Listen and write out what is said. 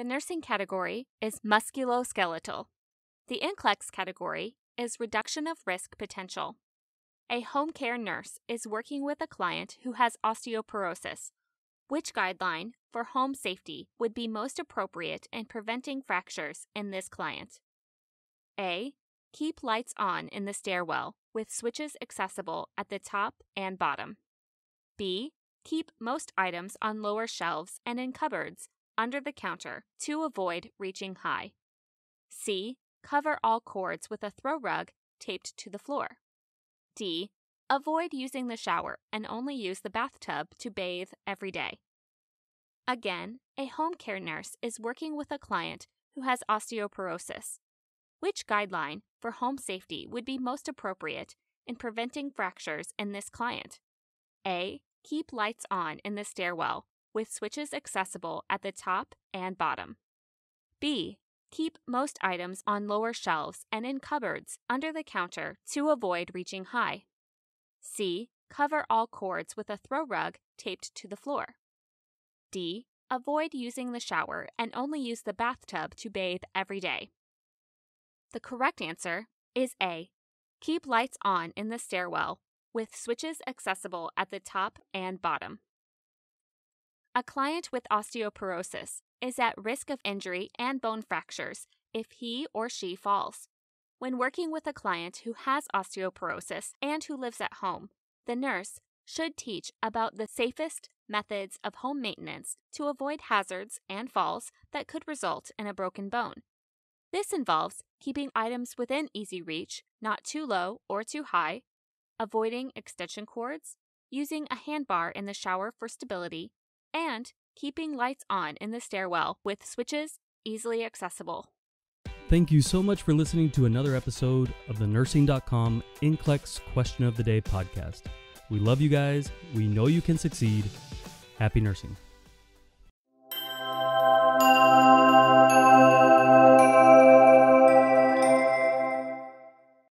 The nursing category is musculoskeletal. The NCLEX category is reduction of risk potential. A home care nurse is working with a client who has osteoporosis. Which guideline for home safety would be most appropriate in preventing fractures in this client? A. Keep lights on in the stairwell with switches accessible at the top and bottom. B. Keep most items on lower shelves and in cupboards under the counter to avoid reaching high. C. Cover all cords with a throw rug taped to the floor. D. Avoid using the shower and only use the bathtub to bathe every day. Again, a home care nurse is working with a client who has osteoporosis. Which guideline for home safety would be most appropriate in preventing fractures in this client? A. Keep lights on in the stairwell with switches accessible at the top and bottom. B. Keep most items on lower shelves and in cupboards under the counter to avoid reaching high. C. Cover all cords with a throw rug taped to the floor. D. Avoid using the shower and only use the bathtub to bathe every day. The correct answer is A. Keep lights on in the stairwell with switches accessible at the top and bottom. A client with osteoporosis is at risk of injury and bone fractures if he or she falls. When working with a client who has osteoporosis and who lives at home, the nurse should teach about the safest methods of home maintenance to avoid hazards and falls that could result in a broken bone. This involves keeping items within easy reach, not too low or too high, avoiding extension cords, using a handbar in the shower for stability, and keeping lights on in the stairwell with switches easily accessible. Thank you so much for listening to another episode of the nursing.com NCLEX Question of the Day podcast. We love you guys. We know you can succeed. Happy nursing.